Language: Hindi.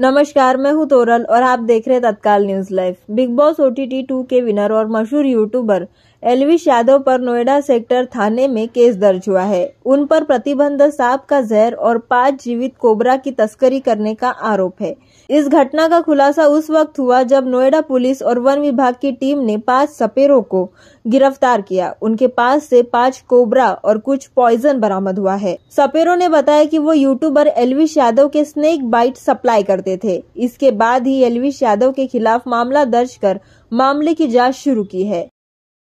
नमस्कार मैं हूं तोरल और आप देख रहे हैं तत्काल news live Bigg Boss O T two के विनर और मशहूर यूट्यूबर एलविश यादव पर नोएडा सेक्टर थाने में केस दर्ज हुआ है उन पर प्रतिबंध सांप का जहर और पांच जीवित कोबरा की तस्करी करने का आरोप है इस घटना का खुलासा उस वक्त हुआ जब नोएडा पुलिस और वन विभाग की टीम ने पांच सपेरों को गिरफ्तार किया उनके पास से पांच कोबरा और कुछ पॉइजन बरामद हुआ है सपेरो ने बताया कि वो यूट्यूबर एलविश यादव के स्नेक बाइट सप्लाई करते थे इसके बाद ही एलविश यादव के खिलाफ मामला दर्ज कर मामले की जांच शुरू की है